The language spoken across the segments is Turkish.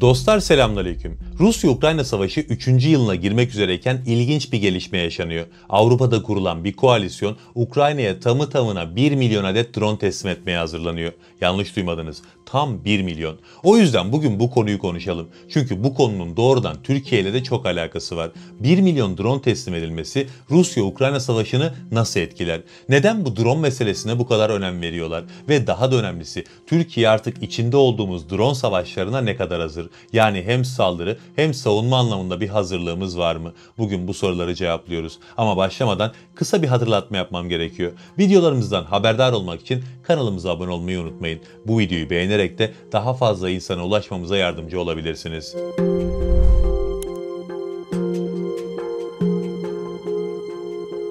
Dostlar selamünaleyküm. Rusya-Ukrayna savaşı 3. yılına girmek üzereyken ilginç bir gelişme yaşanıyor. Avrupa'da kurulan bir koalisyon Ukrayna'ya tamı tamına 1 milyon adet drone teslim etmeye hazırlanıyor. Yanlış duymadınız. Tam 1 milyon. O yüzden bugün bu konuyu konuşalım. Çünkü bu konunun doğrudan Türkiye ile de çok alakası var. 1 milyon drone teslim edilmesi Rusya-Ukrayna savaşını nasıl etkiler? Neden bu drone meselesine bu kadar önem veriyorlar? Ve daha da önemlisi Türkiye artık içinde olduğumuz drone savaşlarına ne kadar hazır? mıdır? Yani hem saldırı hem savunma anlamında bir hazırlığımız var mı? Bugün bu soruları cevaplıyoruz. Ama başlamadan kısa bir hatırlatma yapmam gerekiyor. Videolarımızdan haberdar olmak için kanalımıza abone olmayı unutmayın. Bu videoyu beğenerek de daha fazla insana ulaşmamıza yardımcı olabilirsiniz. Müzik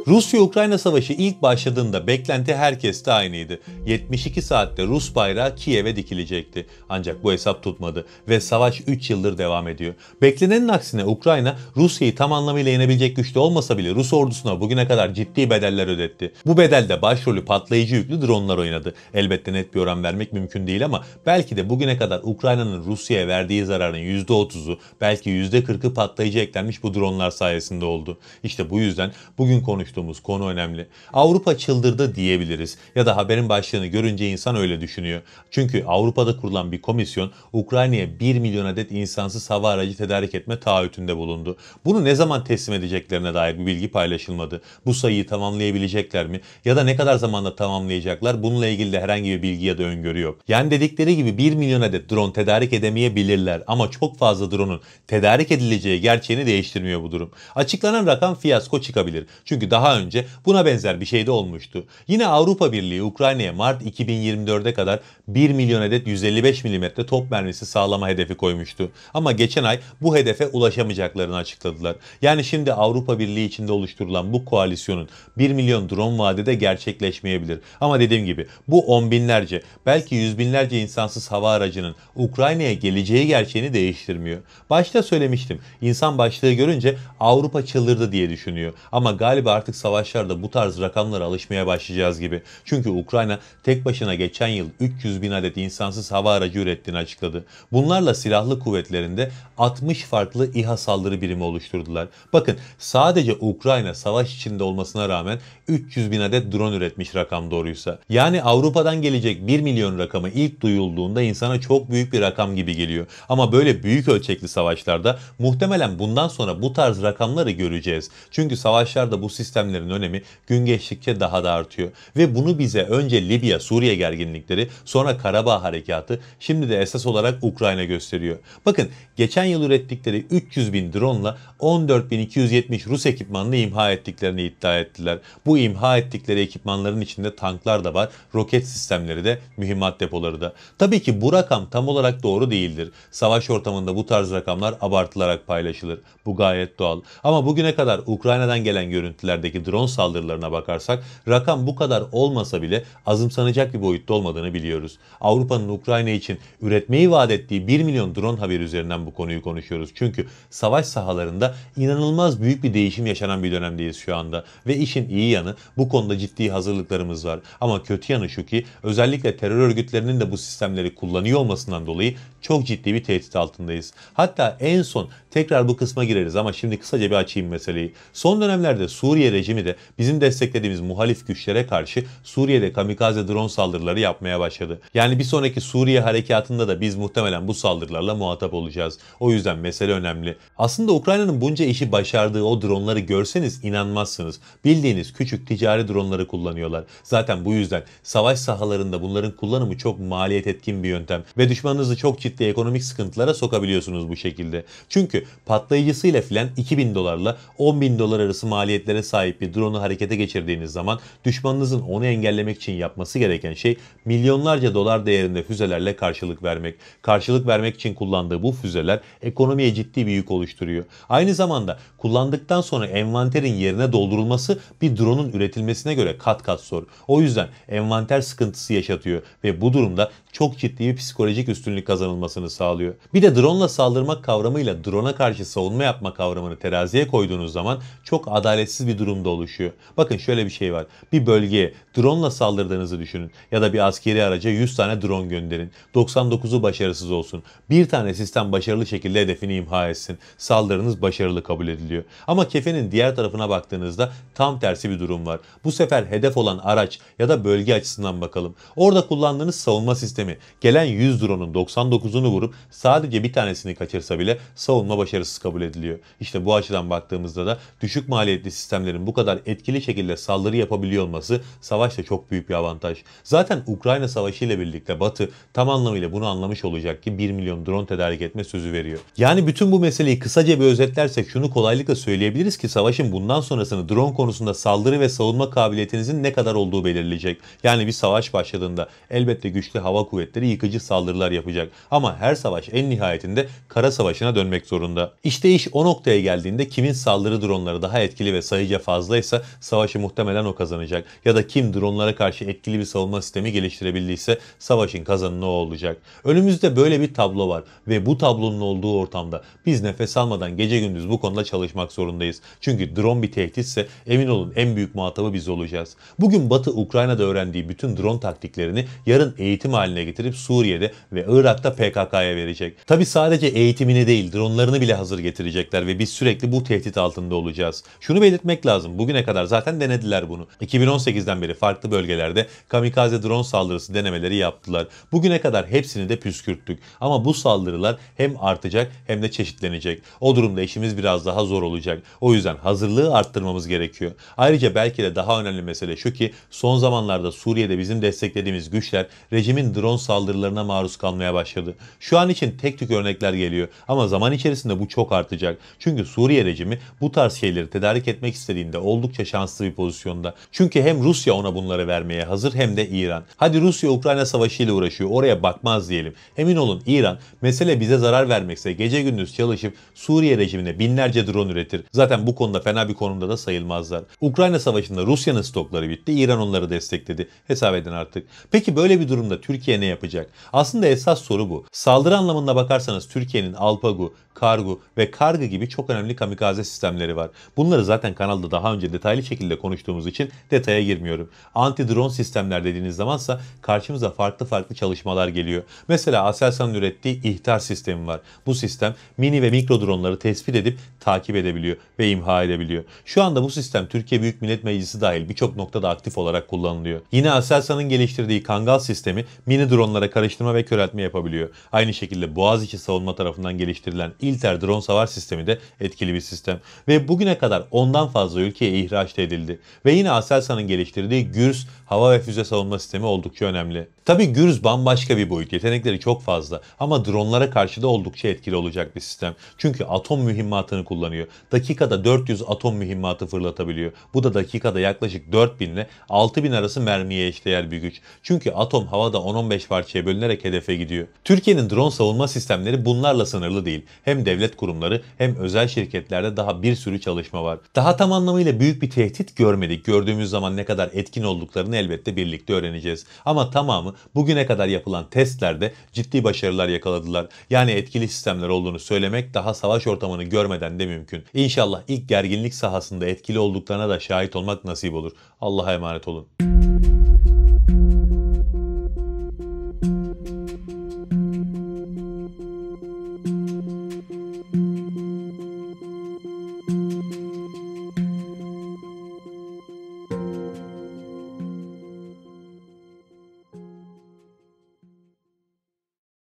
Rusya-Ukrayna savaşı ilk başladığında beklenti herkeste aynıydı. 72 saatte Rus bayrağı Kiev'e dikilecekti. Ancak bu hesap tutmadı ve savaş 3 yıldır devam ediyor. Beklenenin aksine Ukrayna Rusya'yı tam anlamıyla yenebilecek güçte olmasa bile Rus ordusuna bugüne kadar ciddi bedeller ödetti. Bu bedelde başrolü patlayıcı yüklü dronlar oynadı. Elbette net bir oran vermek mümkün değil ama belki de bugüne kadar Ukrayna'nın Rusya'ya verdiği zararın %30'u belki %40'ı patlayıcı eklenmiş bu dronlar sayesinde oldu. İşte bu yüzden bugün konuştuğumuz konuştuğumuz konu önemli. Avrupa çıldırdı diyebiliriz ya da haberin başlığını görünce insan öyle düşünüyor. Çünkü Avrupa'da kurulan bir komisyon Ukrayna'ya 1 milyon adet insansız hava aracı tedarik etme taahhütünde bulundu. Bunu ne zaman teslim edeceklerine dair bir bilgi paylaşılmadı. Bu sayıyı tamamlayabilecekler mi ya da ne kadar zamanda tamamlayacaklar bununla ilgili de herhangi bir bilgi ya da öngörü yok. Yani dedikleri gibi 1 milyon adet drone tedarik edemeyebilirler ama çok fazla drone'un tedarik edileceği gerçeğini değiştirmiyor bu durum. Açıklanan rakam fiyasko çıkabilir. Çünkü daha daha önce buna benzer bir şey de olmuştu. Yine Avrupa Birliği Ukrayna'ya Mart 2024'e kadar 1 milyon adet 155 mm top mermisi sağlama hedefi koymuştu. Ama geçen ay bu hedefe ulaşamayacaklarını açıkladılar. Yani şimdi Avrupa Birliği içinde oluşturulan bu koalisyonun 1 milyon drone vadede gerçekleşmeyebilir. Ama dediğim gibi bu on binlerce belki yüz binlerce insansız hava aracının Ukrayna'ya geleceği gerçeğini değiştirmiyor. Başta söylemiştim insan başlığı görünce Avrupa çıldırdı diye düşünüyor. Ama galiba artık artık savaşlarda bu tarz rakamlara alışmaya başlayacağız gibi. Çünkü Ukrayna tek başına geçen yıl 300 bin adet insansız hava aracı ürettiğini açıkladı. Bunlarla silahlı kuvvetlerinde 60 farklı İHA saldırı birimi oluşturdular. Bakın sadece Ukrayna savaş içinde olmasına rağmen 300 bin adet drone üretmiş rakam doğruysa. Yani Avrupa'dan gelecek 1 milyon rakamı ilk duyulduğunda insana çok büyük bir rakam gibi geliyor. Ama böyle büyük ölçekli savaşlarda muhtemelen bundan sonra bu tarz rakamları göreceğiz. Çünkü savaşlarda bu sistem eylemlerin önemi gün geçtikçe daha da artıyor. Ve bunu bize önce Libya, Suriye gerginlikleri, sonra Karabağ harekatı, şimdi de esas olarak Ukrayna gösteriyor. Bakın geçen yıl ürettikleri 300 bin drone ile 14.270 Rus ekipmanını imha ettiklerini iddia ettiler. Bu imha ettikleri ekipmanların içinde tanklar da var, roket sistemleri de, mühimmat depoları da. Tabii ki bu rakam tam olarak doğru değildir. Savaş ortamında bu tarz rakamlar abartılarak paylaşılır. Bu gayet doğal. Ama bugüne kadar Ukrayna'dan gelen görüntülerdeki Afganistan'daki drone saldırılarına bakarsak rakam bu kadar olmasa bile azımsanacak bir boyutta olmadığını biliyoruz. Avrupa'nın Ukrayna için üretmeyi vaat ettiği 1 milyon drone haberi üzerinden bu konuyu konuşuyoruz. Çünkü savaş sahalarında inanılmaz büyük bir değişim yaşanan bir dönemdeyiz şu anda ve işin iyi yanı bu konuda ciddi hazırlıklarımız var. Ama kötü yanı şu ki özellikle terör örgütlerinin de bu sistemleri kullanıyor olmasından dolayı çok ciddi bir tehdit altındayız. Hatta en son tekrar bu kısma gireriz ama şimdi kısaca bir açayım meseleyi. Son dönemlerde Suriye rejimi de bizim desteklediğimiz muhalif güçlere karşı Suriye'de kamikaze drone saldırıları yapmaya başladı. Yani bir sonraki Suriye harekatında da biz muhtemelen bu saldırılarla muhatap olacağız. O yüzden mesele önemli. Aslında Ukrayna'nın bunca işi başardığı o dronları görseniz inanmazsınız. Bildiğiniz küçük ticari dronları kullanıyorlar. Zaten bu yüzden savaş sahalarında bunların kullanımı çok maliyet etkin bir yöntem ve düşmanınızı çok ciddi ekonomik sıkıntılara sokabiliyorsunuz bu şekilde. Çünkü patlayıcısıyla filan 2000 dolarla 10.000 dolar arası maliyetlere sahip sahip bir drone'u harekete geçirdiğiniz zaman düşmanınızın onu engellemek için yapması gereken şey milyonlarca dolar değerinde füzelerle karşılık vermek. Karşılık vermek için kullandığı bu füzeler ekonomiye ciddi bir yük oluşturuyor. Aynı zamanda kullandıktan sonra envanterin yerine doldurulması bir drone'un üretilmesine göre kat kat zor. O yüzden envanter sıkıntısı yaşatıyor ve bu durumda çok ciddi bir psikolojik üstünlük kazanılmasını sağlıyor. Bir de drone'la saldırmak kavramıyla drone'a karşı savunma yapma kavramını teraziye koyduğunuz zaman çok adaletsiz bir durum durumda oluşuyor. Bakın şöyle bir şey var. Bir bölgeye drone ile saldırdığınızı düşünün ya da bir askeri araca 100 tane drone gönderin. 99'u başarısız olsun. Bir tane sistem başarılı şekilde hedefini imha etsin. Saldırınız başarılı kabul ediliyor. Ama kefenin diğer tarafına baktığınızda tam tersi bir durum var. Bu sefer hedef olan araç ya da bölge açısından bakalım. Orada kullandığınız savunma sistemi gelen 100 drone'un 99'unu vurup sadece bir tanesini kaçırsa bile savunma başarısız kabul ediliyor. İşte bu açıdan baktığımızda da düşük maliyetli sistemlerin bu kadar etkili şekilde saldırı yapabiliyor olması savaşta çok büyük bir avantaj. Zaten Ukrayna Savaşı ile birlikte Batı tam anlamıyla bunu anlamış olacak ki 1 milyon drone tedarik etme sözü veriyor. Yani bütün bu meseleyi kısaca bir özetlersek şunu kolaylıkla söyleyebiliriz ki savaşın bundan sonrasını drone konusunda saldırı ve savunma kabiliyetinizin ne kadar olduğu belirleyecek. Yani bir savaş başladığında elbette güçlü hava kuvvetleri yıkıcı saldırılar yapacak. Ama her savaş en nihayetinde kara savaşına dönmek zorunda. İşte iş o noktaya geldiğinde kimin saldırı dronları daha etkili ve sayıca fazla fazlaysa savaşı muhtemelen o kazanacak. Ya da kim dronlara karşı etkili bir savunma sistemi geliştirebildiyse savaşın kazanını o olacak. Önümüzde böyle bir tablo var ve bu tablonun olduğu ortamda biz nefes almadan gece gündüz bu konuda çalışmak zorundayız. Çünkü drone bir tehditse emin olun en büyük muhatabı biz olacağız. Bugün Batı Ukrayna'da öğrendiği bütün drone taktiklerini yarın eğitim haline getirip Suriye'de ve Irak'ta PKK'ya verecek. Tabi sadece eğitimini değil dronlarını bile hazır getirecekler ve biz sürekli bu tehdit altında olacağız. Şunu belirtmek lazım lazım. Bugüne kadar zaten denediler bunu. 2018'den beri farklı bölgelerde kamikaze drone saldırısı denemeleri yaptılar. Bugüne kadar hepsini de püskürttük. Ama bu saldırılar hem artacak hem de çeşitlenecek. O durumda işimiz biraz daha zor olacak. O yüzden hazırlığı arttırmamız gerekiyor. Ayrıca belki de daha önemli mesele şu ki son zamanlarda Suriye'de bizim desteklediğimiz güçler rejimin drone saldırılarına maruz kalmaya başladı. Şu an için tek tük örnekler geliyor ama zaman içerisinde bu çok artacak. Çünkü Suriye rejimi bu tarz şeyleri tedarik etmek istediğinde elinde. Oldukça şanslı bir pozisyonda. Çünkü hem Rusya ona bunları vermeye hazır hem de İran. Hadi Rusya-Ukrayna savaşı ile uğraşıyor. Oraya bakmaz diyelim. Emin olun İran mesele bize zarar vermekse gece gündüz çalışıp Suriye rejimine binlerce drone üretir. Zaten bu konuda fena bir konumda da sayılmazlar. Ukrayna savaşında Rusya'nın stokları bitti. İran onları destekledi. Hesap edin artık. Peki böyle bir durumda Türkiye ne yapacak? Aslında esas soru bu. Saldırı anlamında bakarsanız Türkiye'nin Alpagu, Kargu ve Kargı gibi çok önemli kamikaze sistemleri var. Bunları zaten kanalda daha daha önce detaylı şekilde konuştuğumuz için detaya girmiyorum. Anti-drone sistemler dediğiniz zamansa karşımıza farklı farklı çalışmalar geliyor. Mesela Aselsan'ın ürettiği ihtar sistemi var. Bu sistem mini ve mikro dronları tespit edip takip edebiliyor ve imha edebiliyor. Şu anda bu sistem Türkiye Büyük Millet Meclisi dahil birçok noktada aktif olarak kullanılıyor. Yine Aselsan'ın geliştirdiği Kangal sistemi mini dronlara karıştırma ve köreltme yapabiliyor. Aynı şekilde Boğaziçi Savunma tarafından geliştirilen İlter Drone Savar sistemi de etkili bir sistem. Ve bugüne kadar ondan fazla ülkeye ihraç edildi ve yine Aselsan'ın geliştirdiği Gürs hava ve füze savunma sistemi oldukça önemli. Tabi Gürz bambaşka bir boyut. Yetenekleri çok fazla. Ama dronlara karşı da oldukça etkili olacak bir sistem. Çünkü atom mühimmatını kullanıyor. Dakikada 400 atom mühimmatı fırlatabiliyor. Bu da dakikada yaklaşık 4000 ile 6000 arası mermiye eşdeğer bir güç. Çünkü atom havada 10-15 parçaya bölünerek hedefe gidiyor. Türkiye'nin drone savunma sistemleri bunlarla sınırlı değil. Hem devlet kurumları hem özel şirketlerde daha bir sürü çalışma var. Daha tam anlamıyla büyük bir tehdit görmedik. Gördüğümüz zaman ne kadar etkin olduklarını elbette birlikte öğreneceğiz. Ama tamamı bugüne kadar yapılan testlerde ciddi başarılar yakaladılar. Yani etkili sistemler olduğunu söylemek daha savaş ortamını görmeden de mümkün. İnşallah ilk gerginlik sahasında etkili olduklarına da şahit olmak nasip olur. Allah'a emanet olun.